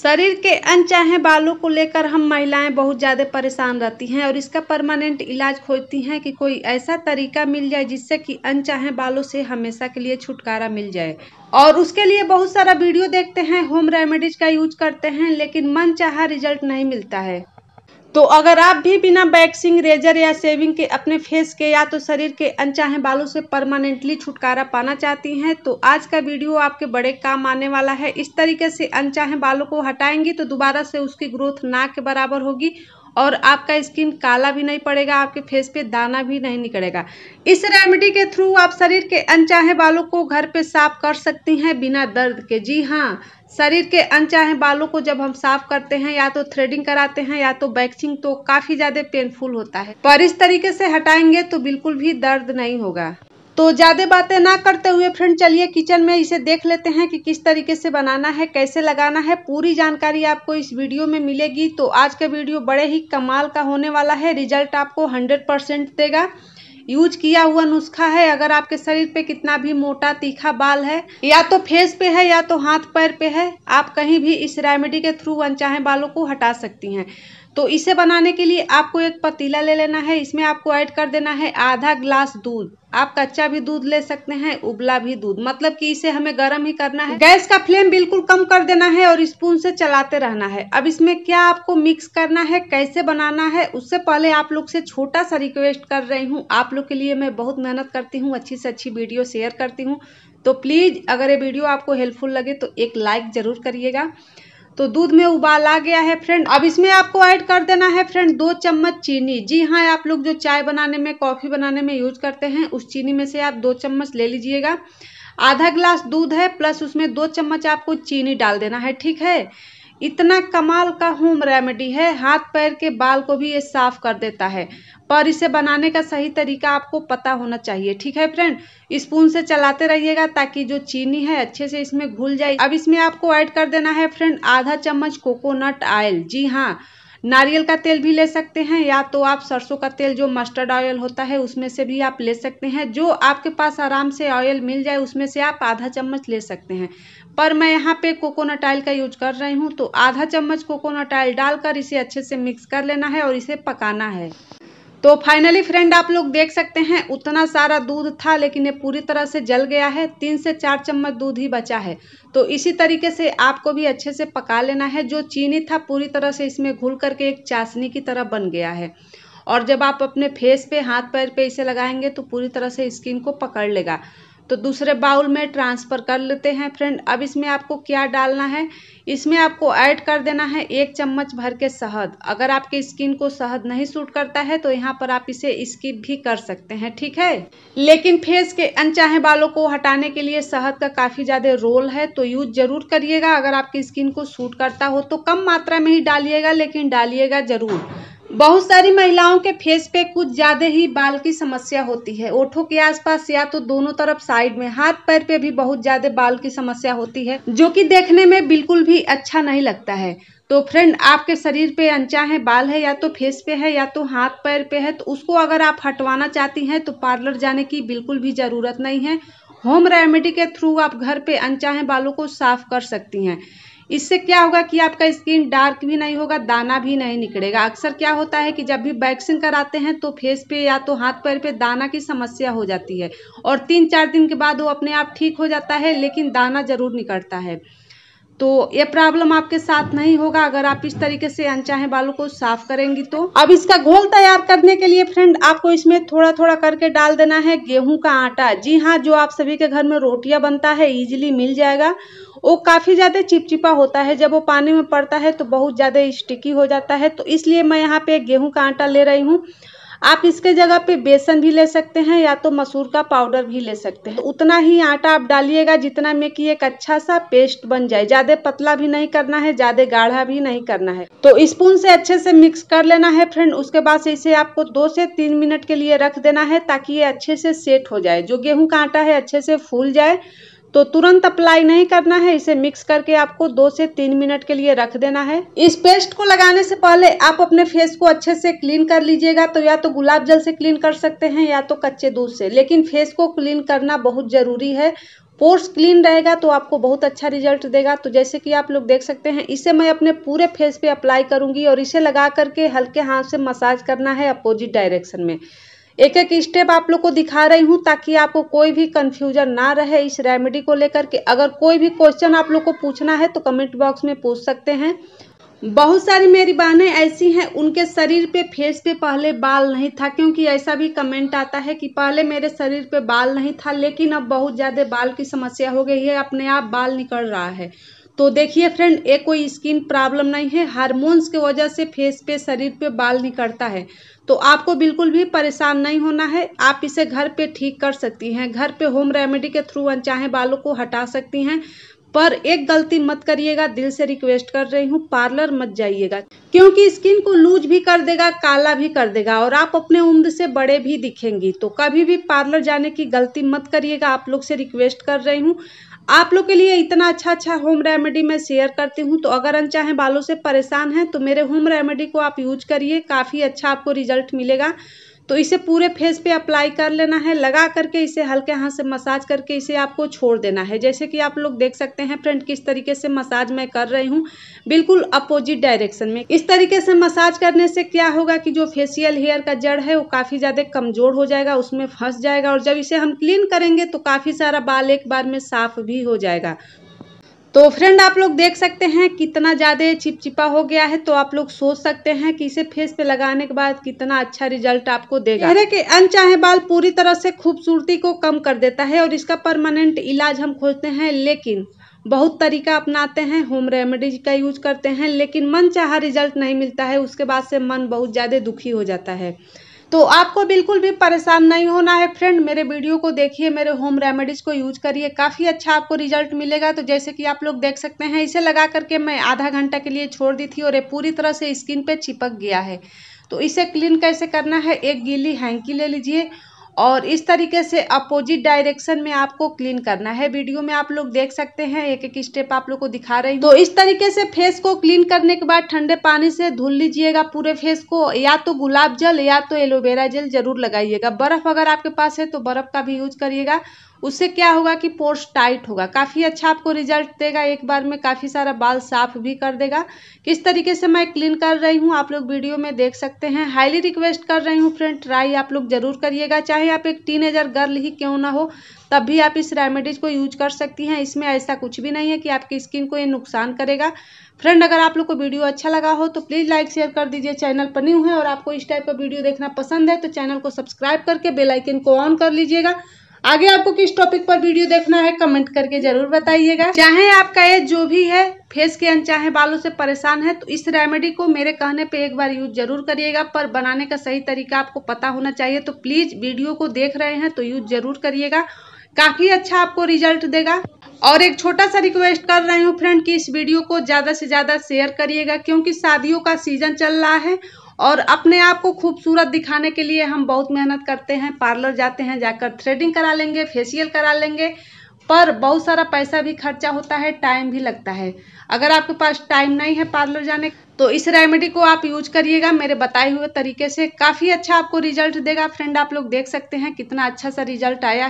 शरीर के अनचाहे बालों को लेकर हम महिलाएं बहुत ज़्यादा परेशान रहती हैं और इसका परमानेंट इलाज खोजती हैं कि कोई ऐसा तरीका मिल जाए जिससे कि अनचाहे बालों से हमेशा के लिए छुटकारा मिल जाए और उसके लिए बहुत सारा वीडियो देखते हैं होम रेमेडीज का यूज करते हैं लेकिन मन चाह रिजल्ट नहीं मिलता है तो अगर आप भी बिना वैक्सिंग रेजर या सेविंग के अपने फेस के या तो शरीर के अनचाहे बालों से परमानेंटली छुटकारा पाना चाहती हैं तो आज का वीडियो आपके बड़े काम आने वाला है इस तरीके से अनचाहे बालों को हटाएंगी तो दोबारा से उसकी ग्रोथ ना के बराबर होगी और आपका स्किन काला भी नहीं पड़ेगा आपके फेस पे दाना भी नहीं निकलेगा इस रेमेडी के थ्रू आप शरीर के अनचाहे बालों को घर पे साफ कर सकती हैं बिना दर्द के जी हाँ शरीर के अनचाहे बालों को जब हम साफ करते हैं या तो थ्रेडिंग कराते हैं या तो बैक्सिंग तो काफी ज्यादा पेनफुल होता है पर इस तरीके से हटाएंगे तो बिल्कुल भी दर्द नहीं होगा तो ज़्यादा बातें ना करते हुए फ्रेंड चलिए किचन में इसे देख लेते हैं कि किस तरीके से बनाना है कैसे लगाना है पूरी जानकारी आपको इस वीडियो में मिलेगी तो आज का वीडियो बड़े ही कमाल का होने वाला है रिजल्ट आपको हंड्रेड परसेंट देगा यूज किया हुआ नुस्खा है अगर आपके शरीर पे कितना भी मोटा तीखा बाल है या तो फेस पे है या तो हाथ पैर पे है आप कहीं भी इस रेमेडी के थ्रू अनचाहे बालों को हटा सकती हैं तो इसे बनाने के लिए आपको एक पतीला ले लेना है इसमें आपको ऐड कर देना है आधा ग्लास दूध आप कच्चा भी दूध ले सकते हैं उबला भी दूध मतलब कि इसे हमें गर्म ही करना है गैस का फ्लेम बिल्कुल कम कर देना है और स्पून से चलाते रहना है अब इसमें क्या आपको मिक्स करना है कैसे बनाना है उससे पहले आप लोग से छोटा सा रिक्वेस्ट कर रही हूँ आप लोग के लिए मैं बहुत मेहनत करती हूँ अच्छी से अच्छी वीडियो शेयर करती हूँ तो प्लीज़ अगर ये वीडियो आपको हेल्पफुल लगे तो एक लाइक ज़रूर करिएगा तो दूध में उबाल आ गया है फ्रेंड अब इसमें आपको ऐड कर देना है फ्रेंड दो चम्मच चीनी जी हाँ आप लोग जो चाय बनाने में कॉफ़ी बनाने में यूज करते हैं उस चीनी में से आप दो चम्मच ले लीजिएगा आधा ग्लास दूध है प्लस उसमें दो चम्मच आपको चीनी डाल देना है ठीक है इतना कमाल का होम रेमेडी है हाथ पैर के बाल को भी ये साफ कर देता है पर इसे बनाने का सही तरीका आपको पता होना चाहिए ठीक है फ्रेंड स्पून से चलाते रहिएगा ताकि जो चीनी है अच्छे से इसमें घुल जाए अब इसमें आपको ऐड कर देना है फ्रेंड आधा चम्मच कोकोनट ऑयल जी हाँ नारियल का तेल भी ले सकते हैं या तो आप सरसों का तेल जो मस्टर्ड ऑयल होता है उसमें से भी आप ले सकते हैं जो आपके पास आराम से ऑयल मिल जाए उसमें से आप आधा चम्मच ले सकते हैं पर मैं यहाँ पे कोकोनट ऑयल का यूज कर रही हूँ तो आधा चम्मच कोकोनट ऑयल डालकर इसे अच्छे से मिक्स कर लेना है और इसे पकाना है तो फाइनली फ्रेंड आप लोग देख सकते हैं उतना सारा दूध था लेकिन ये पूरी तरह से जल गया है तीन से चार चम्मच दूध ही बचा है तो इसी तरीके से आपको भी अच्छे से पका लेना है जो चीनी था पूरी तरह से इसमें घुल करके एक चाशनी की तरह बन गया है और जब आप अपने फेस पे हाथ पैर पे इसे लगाएंगे तो पूरी तरह से स्किन को पकड़ लेगा तो दूसरे बाउल में ट्रांसफ़र कर लेते हैं फ्रेंड अब इसमें आपको क्या डालना है इसमें आपको ऐड कर देना है एक चम्मच भर के शहद अगर आपके स्किन को शहद नहीं सूट करता है तो यहाँ पर आप इसे स्किप भी कर सकते हैं ठीक है लेकिन फेस के अनचाहे बालों को हटाने के लिए शहद का काफ़ी ज़्यादा रोल है तो यूज ज़रूर करिएगा अगर आपकी स्किन को सूट करता हो तो कम मात्रा में ही डालिएगा लेकिन डालिएगा ज़रूर बहुत सारी महिलाओं के फेस पे कुछ ज़्यादा ही बाल की समस्या होती है ओठों के आसपास या तो दोनों तरफ साइड में हाथ पैर पे भी बहुत ज़्यादा बाल की समस्या होती है जो कि देखने में बिल्कुल भी अच्छा नहीं लगता है तो फ्रेंड आपके शरीर पे अनचाहे बाल है या तो फेस पे है या तो हाथ पैर पे है तो उसको अगर आप हटवाना चाहती हैं तो पार्लर जाने की बिल्कुल भी ज़रूरत नहीं है होम रेमेडी के थ्रू आप घर पे अनचाहे बालों को साफ कर सकती हैं इससे क्या होगा कि आपका स्किन डार्क भी नहीं होगा दाना भी नहीं निकलेगा अक्सर क्या होता है कि जब भी वैक्सिंग कराते हैं तो फेस पे या तो हाथ पैर पे दाना की समस्या हो जाती है और तीन चार दिन के बाद वो अपने आप ठीक हो जाता है लेकिन दाना ज़रूर निकलता है तो ये प्रॉब्लम आपके साथ नहीं होगा अगर आप इस तरीके से अनचाहे बालों को साफ करेंगी तो अब इसका घोल तैयार करने के लिए फ्रेंड आपको इसमें थोड़ा थोड़ा करके डाल देना है गेहूं का आटा जी हाँ जो आप सभी के घर में रोटियां बनता है इजीली मिल जाएगा वो काफ़ी ज़्यादा चिपचिपा होता है जब वो पानी में पड़ता है तो बहुत ज़्यादा स्टिकी हो जाता है तो इसलिए मैं यहाँ पे गेहूँ का आटा ले रही हूँ आप इसके जगह पे बेसन भी ले सकते हैं या तो मसूर का पाउडर भी ले सकते हैं तो उतना ही आटा आप डालिएगा जितना में कि एक अच्छा सा पेस्ट बन जाए ज़्यादा पतला भी नहीं करना है ज़्यादा गाढ़ा भी नहीं करना है तो स्पून से अच्छे से मिक्स कर लेना है फ्रेंड उसके बाद से इसे आपको दो से तीन मिनट के लिए रख देना है ताकि ये अच्छे से सेट हो जाए जो गेहूँ का आटा है अच्छे से फूल जाए तो तुरंत अप्लाई नहीं करना है इसे मिक्स करके आपको दो से तीन मिनट के लिए रख देना है इस पेस्ट को लगाने से पहले आप अपने फेस को अच्छे से क्लीन कर लीजिएगा तो या तो गुलाब जल से क्लीन कर सकते हैं या तो कच्चे दूध से लेकिन फेस को क्लीन करना बहुत ज़रूरी है पोर्स क्लीन रहेगा तो आपको बहुत अच्छा रिजल्ट देगा तो जैसे कि आप लोग देख सकते हैं इसे मैं अपने पूरे फेस पे अप्लाई करूंगी और इसे लगा करके हल्के हाथ से मसाज करना है अपोजिट डायरेक्शन में एक एक स्टेप आप लोग को दिखा रही हूँ ताकि आपको कोई भी कन्फ्यूजन ना रहे इस रेमेडी को लेकर के अगर कोई भी क्वेश्चन आप लोग को पूछना है तो कमेंट बॉक्स में पूछ सकते हैं बहुत सारी मेरी बहनें ऐसी हैं उनके शरीर पे फेस पे पहले बाल नहीं था क्योंकि ऐसा भी कमेंट आता है कि पहले मेरे शरीर पे बाल नहीं था लेकिन अब बहुत ज़्यादा बाल की समस्या हो गई है अपने आप बाल निकल रहा है तो देखिए फ्रेंड ये कोई स्किन प्रॉब्लम नहीं है हार्मोन्स की वजह से फेस पे शरीर पे बाल निकलता है तो आपको बिल्कुल भी परेशान नहीं होना है आप इसे घर पे ठीक कर सकती हैं घर पे होम रेमेडी के थ्रू अनचाहे बालों को हटा सकती हैं पर एक गलती मत करिएगा दिल से रिक्वेस्ट कर रही हूँ पार्लर मत जाइएगा क्योंकि स्किन को लूज भी कर देगा काला भी कर देगा और आप अपने उम्र से बड़े भी दिखेंगी तो कभी भी पार्लर जाने की गलती मत करिएगा आप लोग से रिक्वेस्ट कर रही हूँ आप लोग के लिए इतना अच्छा अच्छा होम रेमेडी मैं शेयर करती हूँ तो अगर अनचाहे बालों से परेशान हैं तो मेरे होम रेमेडी को आप यूज करिए काफ़ी अच्छा आपको रिजल्ट मिलेगा तो इसे पूरे फेस पे अप्लाई कर लेना है लगा करके इसे हल्के हाथ से मसाज करके इसे आपको छोड़ देना है जैसे कि आप लोग देख सकते हैं फ्रेंड किस तरीके से मसाज मैं कर रही हूँ बिल्कुल अपोजिट डायरेक्शन में इस तरीके से मसाज करने से क्या होगा कि जो फेशियल हेयर का जड़ है वो काफ़ी ज़्यादा कमज़ोर हो जाएगा उसमें फंस जाएगा और जब इसे हम क्लीन करेंगे तो काफ़ी सारा बाल एक बार में साफ भी हो जाएगा तो फ्रेंड आप लोग देख सकते हैं कितना ज़्यादा चिपचिपा हो गया है तो आप लोग सोच सकते हैं कि इसे फेस पे लगाने के बाद कितना अच्छा रिजल्ट आपको देगा चेहरे के अनचाहे बाल पूरी तरह से खूबसूरती को कम कर देता है और इसका परमानेंट इलाज हम खोजते हैं लेकिन बहुत तरीका अपनाते हैं होम रेमेडीज का यूज करते हैं लेकिन मन चाह रिजल्ट नहीं मिलता है उसके बाद से मन बहुत ज़्यादा दुखी हो जाता है तो आपको बिल्कुल भी परेशान नहीं होना है फ्रेंड मेरे वीडियो को देखिए मेरे होम रेमेडीज़ को यूज करिए काफ़ी अच्छा आपको रिजल्ट मिलेगा तो जैसे कि आप लोग देख सकते हैं इसे लगा करके मैं आधा घंटा के लिए छोड़ दी थी और ये पूरी तरह से स्किन पर चिपक गया है तो इसे क्लीन कैसे करना है एक गीली हैंकी ले लीजिए और इस तरीके से अपोजिट डायरेक्शन में आपको क्लीन करना है वीडियो में आप लोग देख सकते हैं एक एक स्टेप आप लोग को दिखा रही हूँ तो इस तरीके से फेस को क्लीन करने के बाद ठंडे पानी से धुल लीजिएगा पूरे फेस को या तो गुलाब जल या तो एलोवेरा जल जरूर लगाइएगा बर्फ अगर आपके पास है तो बर्फ का भी यूज करिएगा उससे क्या होगा कि पोर्स टाइट होगा काफ़ी अच्छा आपको रिजल्ट देगा एक बार में काफ़ी सारा बाल साफ भी कर देगा किस तरीके से मैं क्लीन कर रही हूँ आप लोग वीडियो में देख सकते हैं हाईली रिक्वेस्ट कर रही हूँ फ्रेंड ट्राई आप लोग ज़रूर करिएगा चाहे आप एक एजर गर्ल ही क्यों ना हो तब भी आप इस रेमेडीज को यूज कर सकती हैं इसमें ऐसा कुछ भी नहीं है कि आपकी स्किन को ये नुकसान करेगा फ्रेंड अगर आप लोग को वीडियो अच्छा लगा हो तो प्लीज़ लाइक शेयर कर दीजिए चैनल पर न्यू है और आपको इस टाइप का वीडियो देखना पसंद है तो चैनल को सब्सक्राइब करके बेलाइकिन को ऑन कर लीजिएगा आगे आपको किस टॉपिक पर वीडियो देखना है कमेंट करके जरूर बताइएगा चाहे आपका एज जो भी है फेस के अनचाहे बालों से परेशान है तो इस रेमेडी को मेरे कहने पे एक बार यूज जरूर करिएगा पर बनाने का सही तरीका आपको पता होना चाहिए तो प्लीज वीडियो को देख रहे हैं तो यूज जरूर करिएगा काफ़ी अच्छा आपको रिजल्ट देगा और एक छोटा सा रिक्वेस्ट कर रही हूँ फ्रेंड कि इस वीडियो को ज़्यादा से ज़्यादा शेयर करिएगा क्योंकि शादियों का सीजन चल रहा है और अपने आप को खूबसूरत दिखाने के लिए हम बहुत मेहनत करते हैं पार्लर जाते हैं जाकर थ्रेडिंग करा लेंगे फेशियल करा लेंगे पर बहुत सारा पैसा भी खर्चा होता है टाइम भी लगता है अगर आपके पास टाइम नहीं है पार्लर जाने तो इस रेमेडी को आप यूज करिएगा मेरे बताए हुए तरीके से काफ़ी अच्छा आपको रिजल्ट देगा फ्रेंड आप लोग देख सकते हैं कितना अच्छा सा रिजल्ट आया